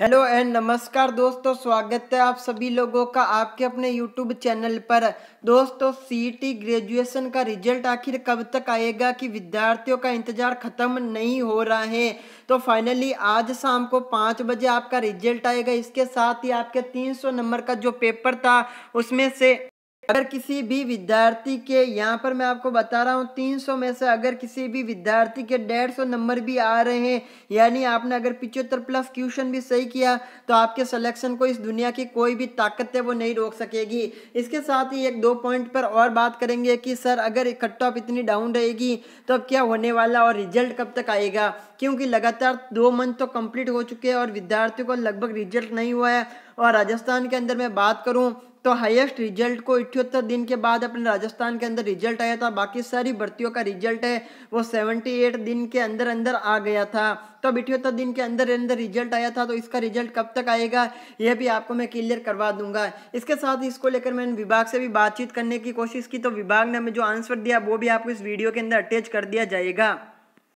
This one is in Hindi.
हेलो एंड नमस्कार दोस्तों स्वागत है आप सभी लोगों का आपके अपने यूट्यूब चैनल पर दोस्तों सीटी ग्रेजुएशन का रिजल्ट आखिर कब तक आएगा कि विद्यार्थियों का इंतज़ार ख़त्म नहीं हो रहा है तो फाइनली आज शाम को पाँच बजे आपका रिजल्ट आएगा इसके साथ ही आपके 300 नंबर का जो पेपर था उसमें से अगर किसी भी विद्यार्थी के यहाँ पर मैं आपको बता रहा हूँ 300 में से अगर किसी भी विद्यार्थी के 150 नंबर भी आ रहे हैं यानी आपने अगर पिचहत्तर प्लस क्वेश्चन भी सही किया तो आपके सिलेक्शन को इस दुनिया की कोई भी ताकत है वो नहीं रोक सकेगी इसके साथ ही एक दो पॉइंट पर और बात करेंगे कि सर अगर कट ऑफ इतनी डाउन रहेगी तो अब क्या होने वाला और रिजल्ट कब तक आएगा क्योंकि लगातार दो मंथ तो कंप्लीट हो चुके हैं और विद्यार्थियों को लगभग रिजल्ट नहीं हुआ है और राजस्थान के अंदर मैं बात करूँ तो हाईएस्ट रिजल्ट को इठहत्तर दिन के बाद अपने राजस्थान के अंदर रिजल्ट आया था बाकी सारी भर्तियों का रिजल्ट है वो सेवेंटी एट दिन के अंदर अंदर आ गया था तो अब इठहत्तर दिन के अंदर अंदर रिजल्ट आया था तो इसका रिजल्ट कब तक आएगा यह भी आपको मैं क्लियर करवा दूंगा इसके साथ इसको लेकर मैंने विभाग से भी बातचीत करने की कोशिश की तो विभाग ने हमें जो आंसर दिया वो भी आपको इस वीडियो के अंदर अटैच कर दिया जाएगा